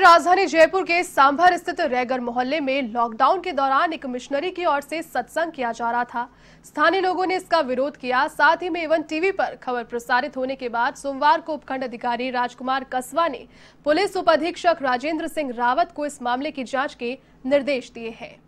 राजधानी जयपुर के सांभर स्थित रैगर मोहल्ले में लॉकडाउन के दौरान एक मिशनरी की ओर से सत्संग किया जा रहा था स्थानीय लोगों ने इसका विरोध किया साथ ही में इवन टीवी पर खबर प्रसारित होने के बाद सोमवार को उपखंड अधिकारी राजकुमार कस्बा ने पुलिस उप अधीक्षक राजेंद्र सिंह रावत को इस मामले की जांच के निर्देश दिए हैं